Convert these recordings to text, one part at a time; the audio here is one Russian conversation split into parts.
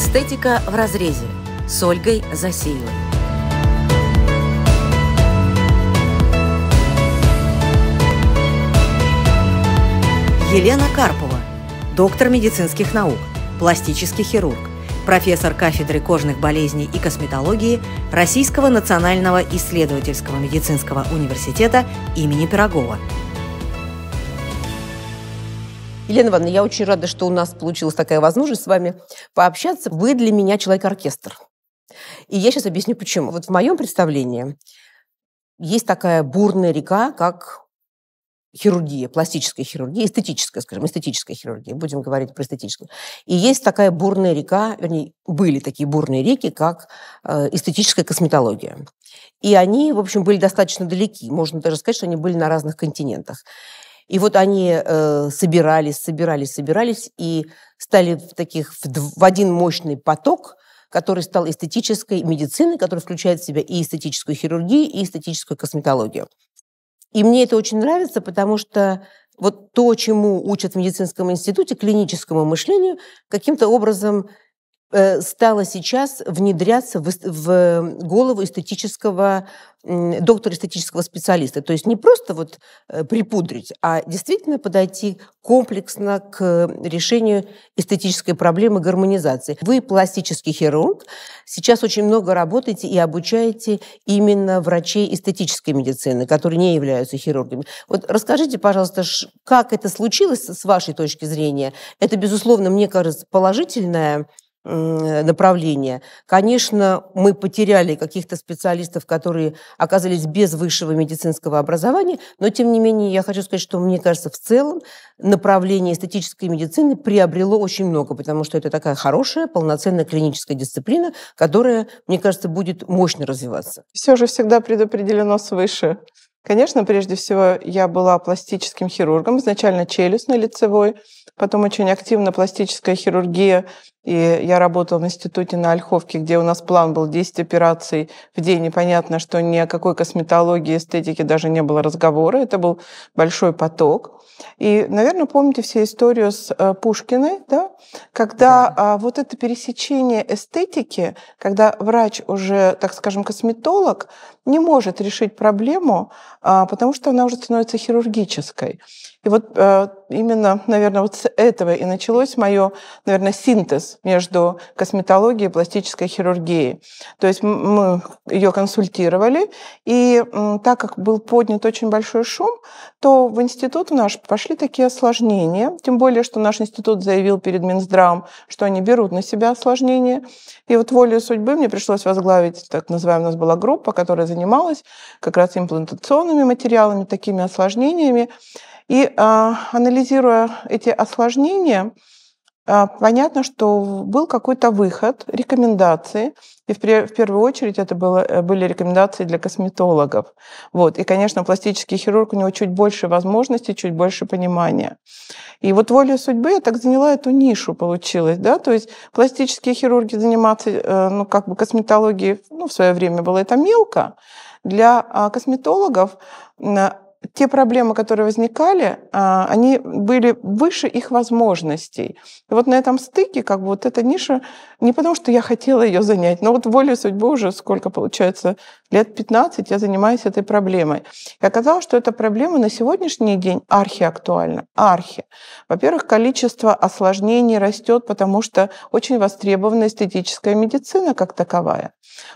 Эстетика в разрезе с Ольгой Засеевой. Елена Карпова, доктор медицинских наук, пластический хирург, профессор кафедры кожных болезней и косметологии Российского национального исследовательского медицинского университета имени Пирогова – Елена Ивановна, я очень рада, что у нас получилась такая возможность с вами пообщаться. Вы для меня человек-оркестр. И я сейчас объясню, почему. Вот в моем представлении есть такая бурная река, как хирургия, пластическая хирургия, эстетическая, скажем, эстетическая хирургия, будем говорить про эстетическую. И есть такая бурная река, вернее, были такие бурные реки, как э, эстетическая косметология. И они, в общем, были достаточно далеки. Можно даже сказать, что они были на разных континентах. И вот они э, собирались, собирались, собирались и стали в, таких, в, один мощный поток, который стал эстетической медициной, который включает в себя и эстетическую хирургию, и эстетическую косметологию. И мне это очень нравится, потому что вот то, чему учат в медицинском институте, клиническому мышлению, каким-то образом Э, стало сейчас внедряться в э, голову эстетического доктора эстетического специалиста. То есть не просто вот э, припудрить, а действительно подойти комплексно к решению эстетической проблемы гармонизации. Вы пластический хирург. Сейчас очень много работаете и обучаете именно врачей эстетической медицины, которые не являются хирургами. Вот расскажите, пожалуйста, как это случилось с вашей точки зрения? Это, безусловно, мне кажется, положительная направления. Конечно, мы потеряли каких-то специалистов, которые оказались без высшего медицинского образования, но тем не менее я хочу сказать, что мне кажется, в целом направление эстетической медицины приобрело очень много, потому что это такая хорошая, полноценная клиническая дисциплина, которая, мне кажется, будет мощно развиваться. Все же всегда предопределено свыше. Конечно, прежде всего я была пластическим хирургом, изначально челюстно-лицевой, потом очень активно пластическая хирургия и я работала в институте на Ольховке, где у нас план был 10 операций в день. И понятно, что ни о какой косметологии, эстетике даже не было разговора. Это был большой поток. И, наверное, помните все историю с э, Пушкиной, да? Когда да. А, вот это пересечение эстетики, когда врач уже, так скажем, косметолог, не может решить проблему, а, потому что она уже становится хирургической. И вот э, именно, наверное, вот с этого и началось мое, наверное, синтез между косметологией и пластической хирургией. То есть мы ее консультировали, и так как был поднят очень большой шум, то в институт в наш пошли такие осложнения, тем более, что наш институт заявил перед Минздравом, что они берут на себя осложнения. И вот волей судьбы мне пришлось возглавить, так называемая у нас была группа, которая занималась как раз имплантационными материалами, такими осложнениями, и э, а, анализировала анализируя эти осложнения, а, понятно, что был какой-то выход, рекомендации. И в, первую очередь это было, э, были рекомендации для косметологов. Вот. И, конечно, пластический хирург, у него чуть больше возможностей, чуть больше понимания. И вот волю судьбы я так заняла эту нишу, получилось. Да? То есть пластические хирурги заниматься э, ну, как бы косметологией ну, в свое время было это мелко. Для а, косметологов те проблемы, которые возникали, а, они были выше их возможностей. И вот на этом стыке как бы вот эта ниша, не потому что я хотела ее занять, но вот волей судьбы уже сколько получается, лет 15 я занимаюсь этой проблемой. И оказалось, что эта проблема на сегодняшний день архи актуальна. Архи. Во-первых, количество осложнений растет, потому что очень востребована эстетическая медицина как таковая.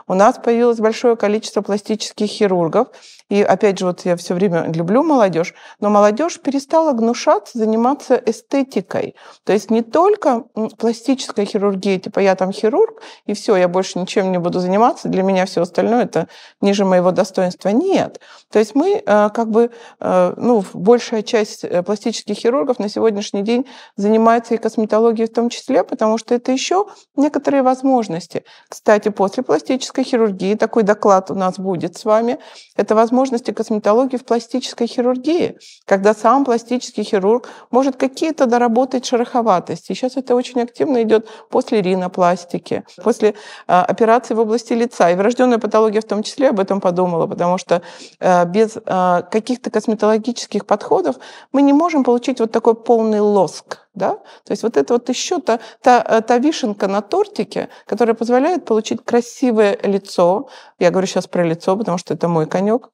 У нас появилось большое количество пластических хирургов, и опять же, вот я все время люблю молодежь, но молодежь перестала гнушаться заниматься эстетикой. То есть не только пластическая хирургия, типа я там хирург, и все, я больше ничем не буду заниматься, для меня все остальное это ниже моего достоинства. Нет. То есть мы э, как бы, э, ну, большая часть э, пластических хирургов на сегодняшний день занимается и косметологией в том числе, потому что это еще некоторые возможности. Кстати, после пластической хирургии такой доклад у нас будет с вами. Это возможность возможности косметологии в пластической хирургии, когда сам пластический хирург может какие-то доработать шероховатости. Сейчас это очень активно идет после ринопластики, после а, операции в области лица. И врожденная патология в том числе об этом подумала, потому что э, без а, каких-то косметологических подходов мы не можем получить вот такой полный лоск. Да? То есть вот это вот еще та, та, э, та вишенка на тортике, которая позволяет получить красивое лицо. Я говорю сейчас про лицо, потому что это мой конек.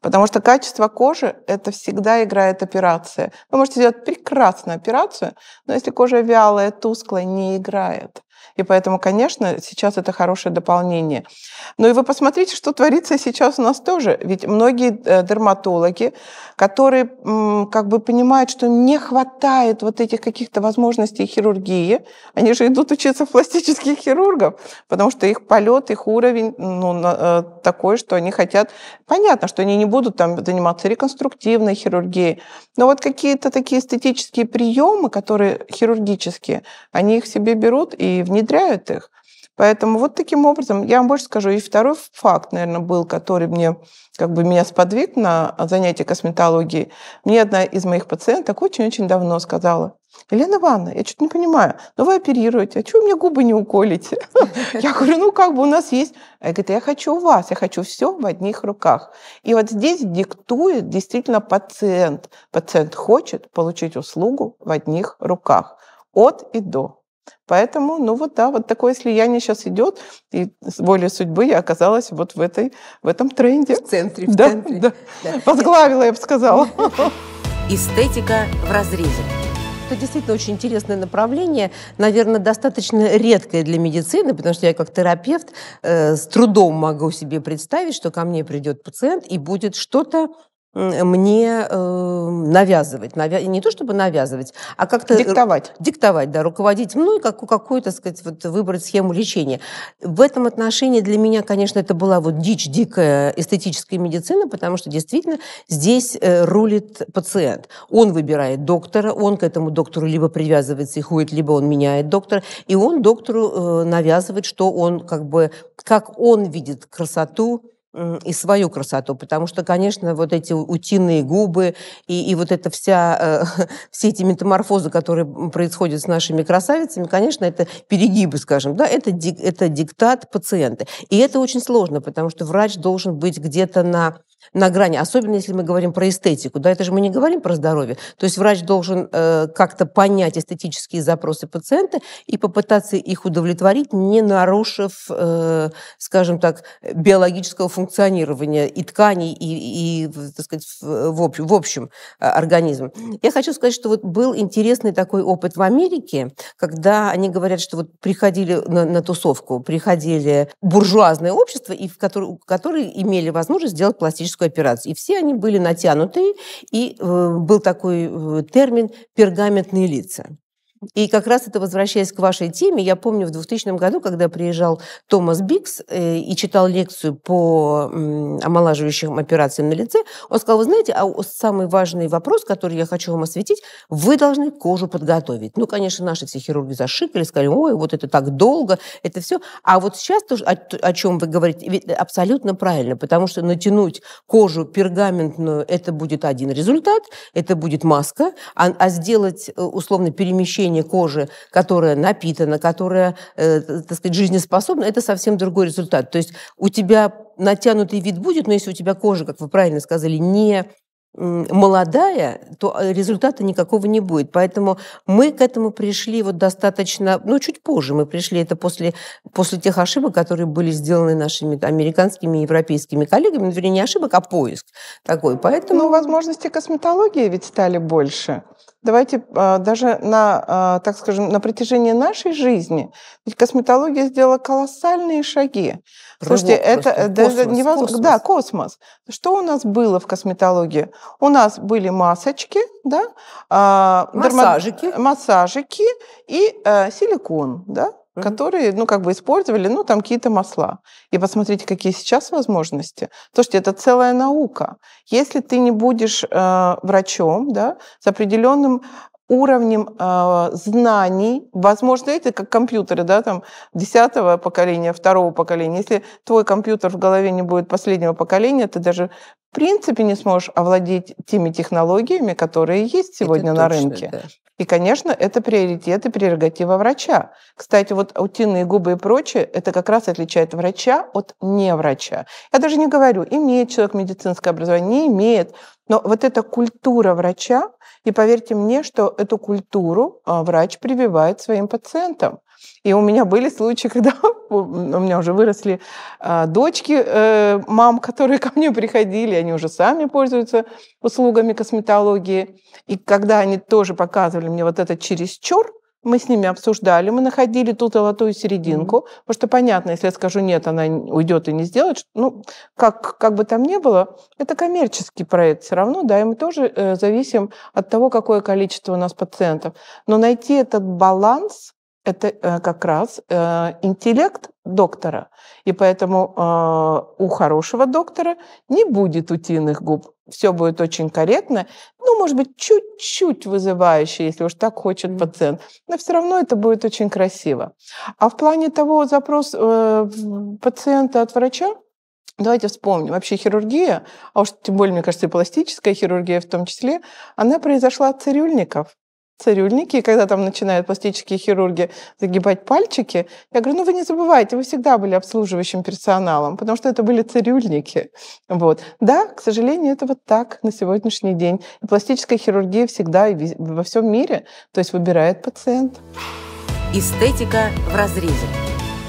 Потому что качество кожи – это всегда играет операция. Вы можете сделать прекрасную операцию, но если кожа вялая, тусклая, не играет. И поэтому, конечно, сейчас это хорошее дополнение. Но ну и вы посмотрите, что творится сейчас у нас тоже. Ведь многие э, дерматологи, которые как бы понимают, что им не хватает вот этих каких-то возможностей хирургии, они же идут учиться в пластических хирургов, потому что их полет, их уровень ну, э, такой, что они хотят... Понятно, что они не будут там заниматься реконструктивной хирургией, но вот какие-то такие эстетические приемы, которые хирургические, они их себе берут и внедряют их. Поэтому вот таким образом, я вам больше скажу, и второй факт, наверное, был, который мне как бы меня сподвиг на занятие косметологией. Мне одна из моих пациенток очень-очень давно сказала, Елена Ивановна, я что-то не понимаю, но ну вы оперируете, а чего вы мне губы не уколите? Я говорю, ну как бы у нас есть. Я говорю, я хочу у вас, я хочу все в одних руках. И вот здесь диктует действительно пациент. Пациент хочет получить услугу в одних руках, от и до. Поэтому, ну вот да, вот такое слияние сейчас идет, и с волей судьбы я оказалась вот в, этой, в этом тренде. В центре, в да, центре. Да. да. Возглавила, я бы сказала. Эстетика в разрезе. Это действительно очень интересное направление, наверное, достаточно редкое для медицины, потому что я как терапевт э, с трудом могу себе представить, что ко мне придет пациент и будет что-то мне эм, навязывать, не то чтобы навязывать, а как-то... Диктовать. Диктовать, да, руководить мной, ну как, какую, так сказать, вот выбрать схему лечения. В этом отношении для меня, конечно, это была вот дичь, дикая эстетическая медицина, потому что действительно здесь э, рулит пациент. Он выбирает доктора, он к этому доктору либо привязывается и ходит, либо он меняет доктора, и он доктору э, навязывает, что он как бы, как он видит красоту, и свою красоту, потому что, конечно, вот эти утиные губы и, и вот эта вся, э, все эти метаморфозы, которые происходят с нашими красавицами, конечно, это перегибы, скажем, да, это, дик, это диктат пациента. И это очень сложно, потому что врач должен быть где-то на на грани, особенно если мы говорим про эстетику, да, это же мы не говорим про здоровье. То есть врач должен э, как-то понять эстетические запросы пациента и попытаться их удовлетворить, не нарушив, э, скажем так, биологического функционала функционирования и тканей, и, и так сказать, в, общем, в общем э, организм. Я хочу сказать, что вот был интересный такой опыт в Америке, когда они говорят, что вот приходили на, на тусовку, приходили буржуазное общество, и в которое, которые имели возможность сделать пластическую операцию. И все они были натянутые, и э, был такой э, термин «пергаментные лица». И как раз это возвращаясь к вашей теме, я помню в 2000 году, когда приезжал Томас Бикс э, и читал лекцию по омолаживающим операциям на лице, он сказал, вы знаете, а самый важный вопрос, который я хочу вам осветить, вы должны кожу подготовить. Ну, конечно, наши все хирурги зашикали, сказали, ой, вот это так долго, это все. А вот сейчас то, о, чем вы говорите, абсолютно правильно, потому что натянуть кожу пергаментную, это будет один результат, это будет маска, а, а сделать э, условно перемещение состояние кожи, которая напитана, которая, э, так сказать, жизнеспособна, это совсем другой результат. То есть у тебя натянутый вид будет, но если у тебя кожа, как вы правильно сказали, не молодая, то э, результата никакого не будет. Поэтому мы к этому пришли вот достаточно, ну, чуть позже мы пришли, это после, после тех ошибок, которые были сделаны нашими американскими и европейскими коллегами, ну, вернее, не ошибок, а поиск такой. Ну, Поэтому... Ну, возможности косметологии ведь стали больше. Давайте а, даже на, а, так скажем, на протяжении нашей жизни, ведь косметология сделала колоссальные шаги. Слушайте, это даже не невозможно. Да, космос. Что у нас было в косметологии? У нас были масочки, да, массажики, дерма... массажики э, и а, силикон, да, hmm которые, ну, как бы использовали, ну, там какие-то масла. И посмотрите, какие сейчас возможности. Слушайте, это целая наука. Если ты не будешь э, врачом, да, с определенным уровнем э, знаний, возможно, это как компьютеры, да, там, десятого поколения, второго поколения. Если твой компьютер в голове не будет последнего поколения, ты даже в принципе не сможешь овладеть теми технологиями, которые есть сегодня это на точно, рынке. Да. И, конечно, это приоритет и прерогатива врача. Кстати, вот утиные губы и прочее, это как раз отличает врача от неврача. Я даже не говорю, имеет человек медицинское образование, не имеет. Но вот эта культура врача, и поверьте мне, что эту культуру а, врач прививает своим пациентам. И у меня были случаи, когда у меня уже выросли а, дочки э, мам, которые ко мне приходили, они уже сами пользуются услугами косметологии. И когда они тоже показывали мне вот этот чересчур, мы с ними обсуждали, мы находили ту золотую серединку, mm-hmm. потому что понятно, если я скажу нет, она уйдет и не сделает, ну, как, как бы там ни было, это коммерческий проект все равно, да, и мы тоже э, зависим от того, какое количество у нас пациентов. Но найти этот баланс, это э, как раз э, интеллект доктора, и поэтому э, у хорошего доктора не будет утиных губ, все будет очень корректно, может быть, чуть-чуть вызывающе, если уж так хочет пациент, но все равно это будет очень красиво. А в плане того запрос э, пациента от врача, Давайте вспомним. Вообще хирургия, а уж тем более, мне кажется, и пластическая хирургия в том числе, она произошла от цирюльников цирюльники, когда там начинают пластические хирурги загибать пальчики, я говорю, ну вы не забывайте, вы всегда были обслуживающим персоналом, потому что это были цирюльники. Вот. Да, к сожалению, это вот так на сегодняшний день. И пластическая хирургия всегда и во всем мире, то есть выбирает пациент. Эстетика в разрезе.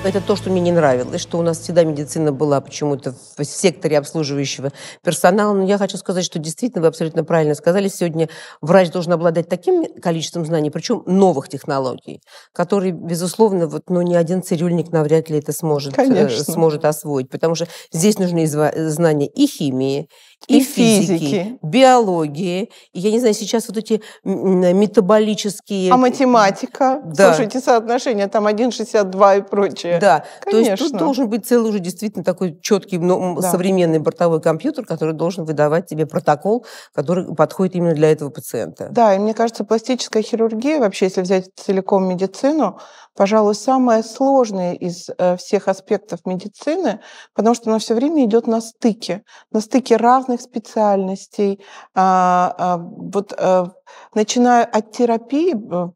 Это то, что мне не нравилось, что у нас всегда медицина была почему-то в секторе обслуживающего персонала. Но я хочу сказать, что действительно, вы абсолютно правильно сказали, сегодня врач должен обладать таким количеством знаний, причем новых технологий, которые, безусловно, вот, ну, ни один цирюльник навряд ли это сможет, э, Конечно. сможет освоить. Потому что здесь нужны знания и химии, и, физики, физики, биологии. я не знаю, сейчас вот эти э, метаболические... А математика? Да. Слушайте, соотношение там 1,62 и прочее. Да. Конечно. То есть тут должен быть целый уже действительно такой четкий ну, да. современный бортовой компьютер, который должен выдавать тебе протокол, который подходит именно для этого пациента. Да, и мне кажется, пластическая хирургия, вообще, если взять целиком медицину, пожалуй, самая сложная из э, всех аспектов медицины, потому что она все время идет на стыке, на стыке разных разных специальностей. А, а, вот э, начиная от терапии,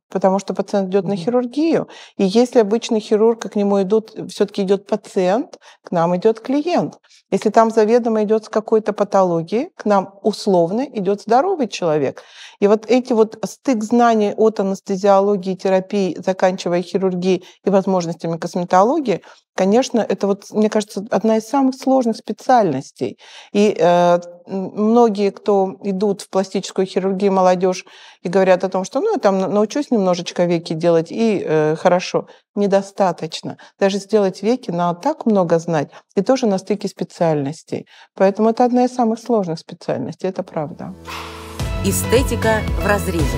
потому что пациент идет на хирургию, и если обычный хирург, к нему идут, все-таки идет пациент, к нам идет клиент. Если там заведомо идет с какой-то патологией, к нам условно идет здоровый человек. И вот эти вот стык знаний от анестезиологии, терапии, заканчивая хирургией и возможностями косметологии, конечно, это вот, мне кажется, одна из самых сложных специальностей. И э, многие, кто идут в пластическую хирургию, молодежь, и говорят о том, что ну, я там научусь немножечко веки делать, и э, хорошо, недостаточно. Даже сделать веки надо так много знать, и тоже на стыке специальностей. Поэтому это одна из самых сложных специальностей, это правда. Эстетика в разрезе.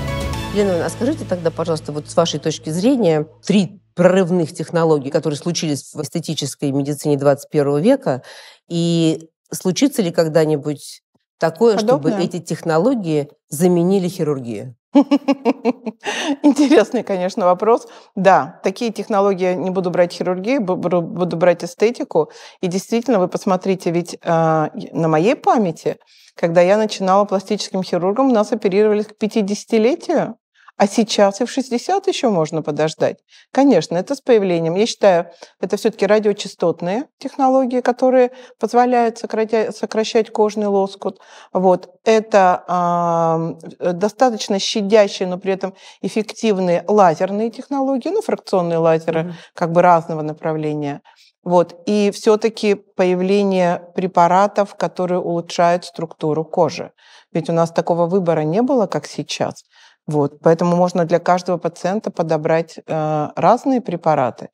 Лена, а скажите тогда, пожалуйста, вот с вашей точки зрения, три прорывных технологий, которые случились в эстетической медицине 21 века, и случится ли когда-нибудь такое, Подобное? чтобы эти технологии заменили хирургию? Интересный, конечно, вопрос. Да, такие технологии не буду брать хирургию, буду брать эстетику. И действительно, вы посмотрите, ведь э, на моей памяти, когда я начинала пластическим хирургом, нас оперировали к 50-летию. А сейчас и в 60 еще можно подождать. Конечно, это с появлением. Я считаю, это все-таки радиочастотные технологии, которые позволяют сокращать кожный лоскут. Вот. Это э, достаточно щадящие, но при этом эффективные лазерные технологии, ну, фракционные лазеры mm-hmm. как бы разного направления. Вот. И все-таки появление препаратов, которые улучшают структуру кожи. Ведь у нас такого выбора не было, как сейчас. Вот, поэтому можно для каждого пациента подобрать э, разные препараты.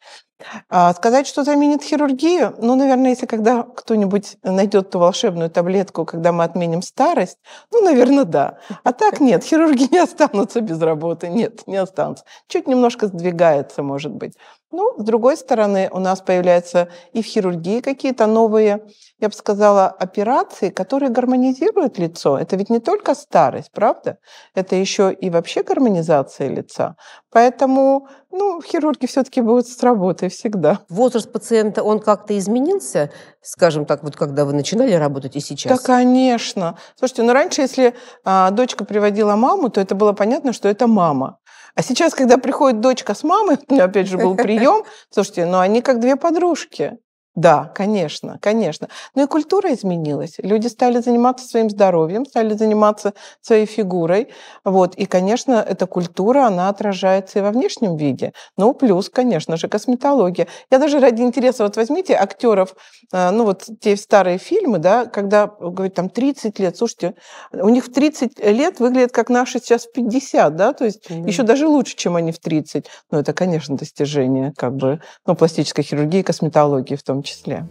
А сказать, что заменит хирургию, ну, наверное, если когда кто-нибудь найдет ту волшебную таблетку, когда мы отменим старость, ну, наверное, да. А так нет, хирурги не останутся без работы, нет, не останутся. Чуть немножко сдвигается, может быть. Ну, с другой стороны, у нас появляются и в хирургии какие-то новые, я бы сказала, операции, которые гармонизируют лицо. Это ведь не только старость, правда? Это еще и вообще гармонизация лица. Поэтому, ну, хирурги все-таки будут с работой всегда. Возраст пациента, он как-то изменился, скажем так, вот когда вы начинали работать и сейчас? Да, конечно. Слушайте, ну раньше, если а, дочка приводила маму, то это было понятно, что это мама. А сейчас, когда приходит дочка с мамой, у меня опять же был прием, слушайте, ну они как две подружки. Да, конечно, конечно. Ну и культура изменилась. Люди стали заниматься своим здоровьем, стали заниматься своей фигурой. Вот. И, конечно, эта культура, она отражается и во внешнем виде. Ну, плюс, конечно же, косметология. Я даже ради интереса, вот возьмите актеров, э, ну вот те старые фильмы, да, когда, говорят там 30 лет, слушайте, у них в 30 лет выглядят как наши сейчас в 50, да, то есть mm-hmm. еще даже лучше, чем они в 30. Ну, это, конечно, достижение как бы, ну, пластической хирургии, косметологии в том числе.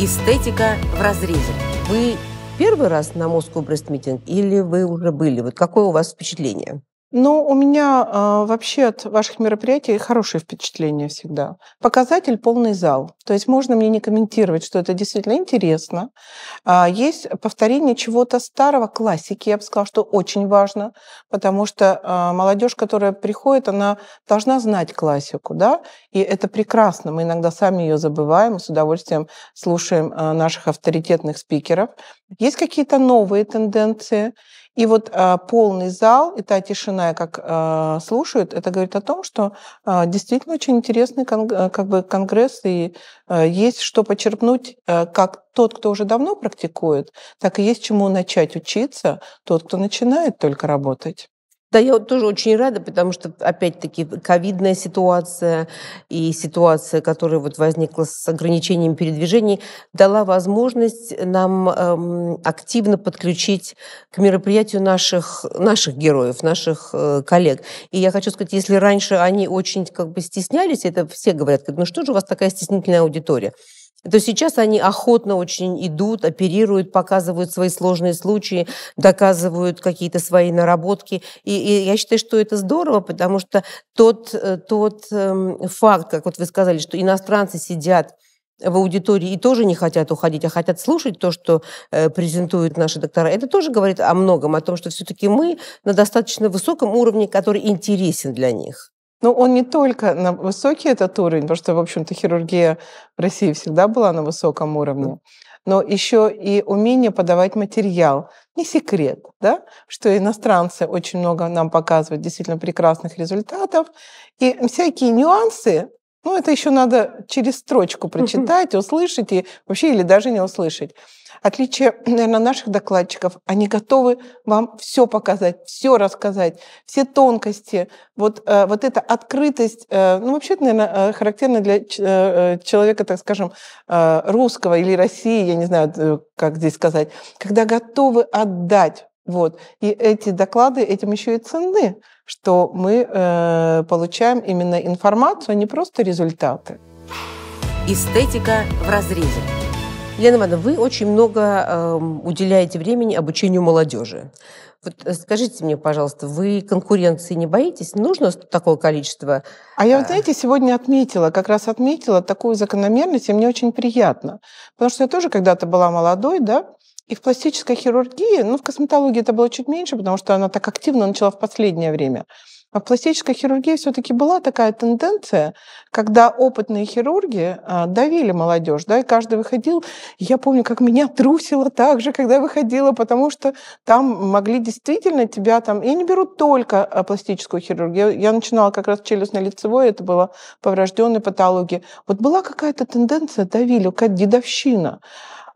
Эстетика в разрезе. Вы первый раз на Moscow Breast Meeting или вы уже были? Вот какое у вас впечатление? Ну, у меня э, вообще от ваших мероприятий хорошее впечатление всегда. Показатель полный зал. То есть можно мне не комментировать, что это действительно интересно. А есть повторение чего-то старого, классики, я бы сказала, что очень важно, потому что э, молодежь, которая приходит, она должна знать классику, да, и это прекрасно. Мы иногда сами ее забываем, с удовольствием слушаем э, наших авторитетных спикеров. Есть какие-то новые тенденции, и вот а, полный зал и та тишина, как а, слушают, это говорит о том, что а, действительно очень интересный э, как бы конгресс, и э, есть что почерпнуть э, как тот, кто уже давно практикует, так и есть чему начать учиться тот, кто начинает только работать. Да, я вот тоже очень рада, потому что, опять-таки, ковидная ситуация и ситуация, которая вот возникла с ограничением передвижений, дала возможность нам эм, активно подключить к мероприятию наших, наших героев, наших э, коллег. И я хочу сказать, если раньше они очень как бы стеснялись, это все говорят, ну что же у вас такая стеснительная аудитория? то сейчас они охотно очень идут, оперируют, показывают свои сложные случаи, доказывают какие-то свои наработки. И, и я считаю, что это здорово, потому что тот, э, тот эм, факт, как вот вы сказали, что иностранцы сидят в аудитории и тоже не хотят уходить, а хотят слушать то, что э, презентуют наши доктора. Это тоже говорит о многом, о том, что все-таки мы на достаточно высоком уровне, который интересен для них. Но ну, он не только на высокий этот уровень, потому что, в общем-то, хирургия в России всегда была на высоком уровне, но еще и умение подавать материал. Не секрет, да, что иностранцы очень много нам показывают действительно прекрасных результатов. И всякие нюансы ну, это еще надо через строчку прочитать, услышать и вообще или даже не услышать. Отличие, наверное, наших докладчиков, они готовы вам все показать, все рассказать, все тонкости. Вот, э, вот эта открытость, э, ну, вообще, наверное, э, характерна для человека, так скажем, русского или России, я не знаю, как здесь сказать, когда готовы отдать вот. И эти доклады этим еще и ценны, что мы э, получаем именно информацию, а не просто результаты. Эстетика в разрезе. Елена Ивановна, вы очень много э, уделяете времени обучению молодежи. Вот скажите мне, пожалуйста, вы конкуренции не боитесь? Нужно такое количество? А я, вот, э, знаете, сегодня отметила, как раз отметила такую закономерность, и мне очень приятно. Потому что я тоже когда-то была молодой, да, и в пластической хирургии, ну, в косметологии это было чуть меньше, потому что она так активно начала в последнее время. А в пластической хирургии все-таки была такая тенденция, когда опытные хирурги а, давили молодежь, да, и каждый выходил. Я помню, как меня трусило так же, когда я выходила, потому что там могли действительно тебя там... Я не беру только а, пластическую хирургию. Я начинала как раз челюстно-лицевой, это было поврежденной патологии. Вот была какая-то тенденция, давили, какая-то дедовщина.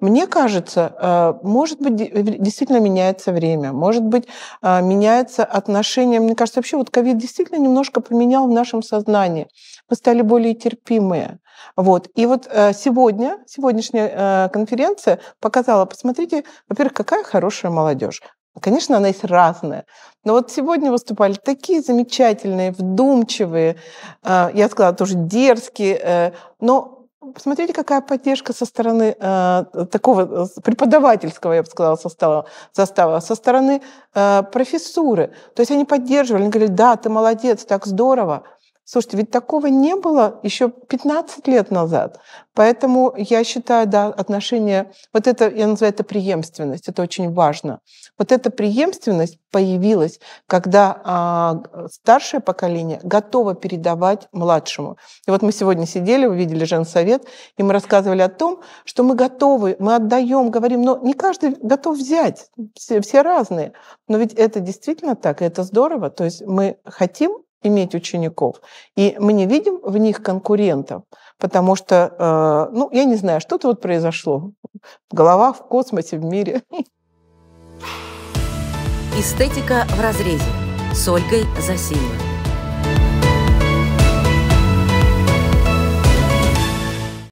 Мне кажется, э, может быть, действительно меняется время, может быть, э, меняется отношение. Мне кажется, вообще вот ковид действительно немножко поменял в нашем сознании. Мы стали более терпимые. Вот. И вот э, сегодня, сегодняшняя конференция показала, посмотрите, во-первых, какая хорошая молодежь. Конечно, она есть разная. Но вот сегодня выступали такие замечательные, вдумчивые, я сказала, тоже дерзкие, но Посмотрите, какая поддержка со стороны э, такого э, преподавательского, я бы сказала, состава, состава со стороны э, профессуры. То есть они поддерживали, они говорили, да, ты молодец, так здорово. Слушайте, ведь такого не было еще 15 лет назад. Поэтому я считаю, да, отношения, вот это, я называю это преемственность, это очень важно. Вот эта преемственность появилась, когда а, старшее поколение готово передавать младшему. И вот мы сегодня сидели, вы видели женсовет, и мы рассказывали о том, что мы готовы, мы отдаем, говорим, но не каждый готов взять, все, все разные. Но ведь это действительно так, и это здорово. То есть мы хотим иметь учеников. И мы не видим в них конкурентов, потому что, э, ну, я не знаю, что-то вот произошло. Голова в космосе, в мире. Эстетика в разрезе с Ольгой Засеевой.